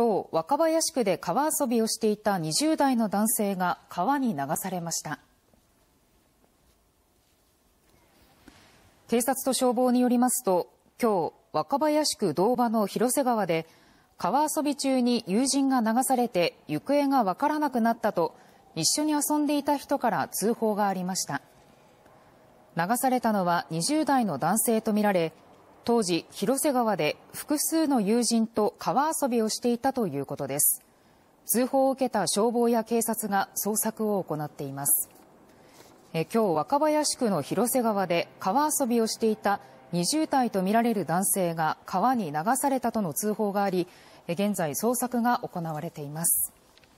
今日若林区で川遊びをしていた20代の男性が川に流されました警察と消防によりますと今日若林区堂場の広瀬川で川遊び中に友人が流されて行方がわからなくなったと一緒に遊んでいた人から通報がありました流されたのは20代の男性とみられ当時、広瀬川で複数の友人と川遊びをしていたということです。通報を受けた消防や警察が捜索を行っています。え今日、若林区の広瀬川で川遊びをしていた20代とみられる男性が川に流されたとの通報があり、現在捜索が行われています。